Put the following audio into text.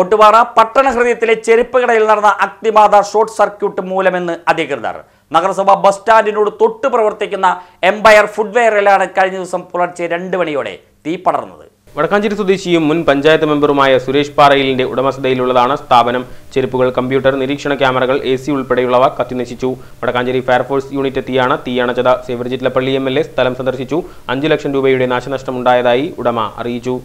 ഒട്ടുപാറ പട്ടണഹൃദയത്തിലെ ചെരുപ്പുകടയിൽ നടന്ന അഗ്നിബാധ short circuit മൂലമെന്ന് അധികൃതർ നഗരസഭ ബസ് സ്റ്റാൻഡിനോട് തൊട്ട് പ്രവർത്തിക്കുന്ന എംപയർ ഫുഡ്വെയറിലാണ് കഴിഞ്ഞ ദിവസം പുലർച്ചെ രണ്ട് മണിയോടെ തീ പടർന്നത് വടക്കാഞ്ചേരി സ്വദേശിയും മുൻ പഞ്ചായത്ത് മെമ്പറുമായ സുരേഷ് പാറയിലിന്റെ ഉടമസ്ഥതയിലുള്ളതാണ് സ്ഥാപനം ചെരുപ്പുകൾ കമ്പ്യൂട്ടർ നിരീക്ഷണ ക്യാമറകൾ എ സി ഉൾപ്പെടെയുള്ളവ കത്തിനശിച്ചു വടക്കാഞ്ചേരി ഫയർഫോഴ്സ് യൂണിറ്റ് എത്തിയാണ് തീയണച്ചത് സേവർജിറ്റ്ലപ്പള്ളി എം എൽ എ സ്ഥലം സന്ദർശിച്ചു അഞ്ചു ലക്ഷം രൂപയുടെ നാശനഷ്ടമുണ്ടായതായി ഉടമ അറിയിച്ചു